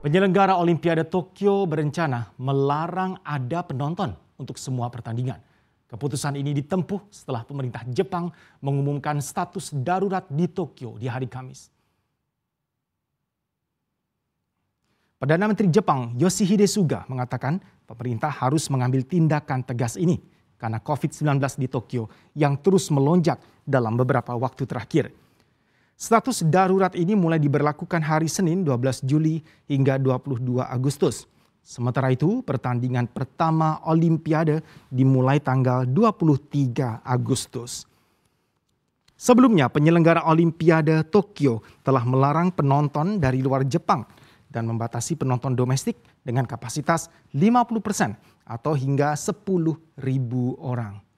Penyelenggara Olimpiade Tokyo berencana melarang ada penonton untuk semua pertandingan. Keputusan ini ditempuh setelah pemerintah Jepang mengumumkan status darurat di Tokyo di hari Kamis. Perdana Menteri Jepang Yoshihide Suga mengatakan pemerintah harus mengambil tindakan tegas ini karena COVID-19 di Tokyo yang terus melonjak dalam beberapa waktu terakhir. Status darurat ini mulai diberlakukan hari Senin 12 Juli hingga 22 Agustus. Sementara itu, pertandingan pertama Olimpiade dimulai tanggal 23 Agustus. Sebelumnya, penyelenggara Olimpiade Tokyo telah melarang penonton dari luar Jepang dan membatasi penonton domestik dengan kapasitas 50% atau hingga 10.000 orang.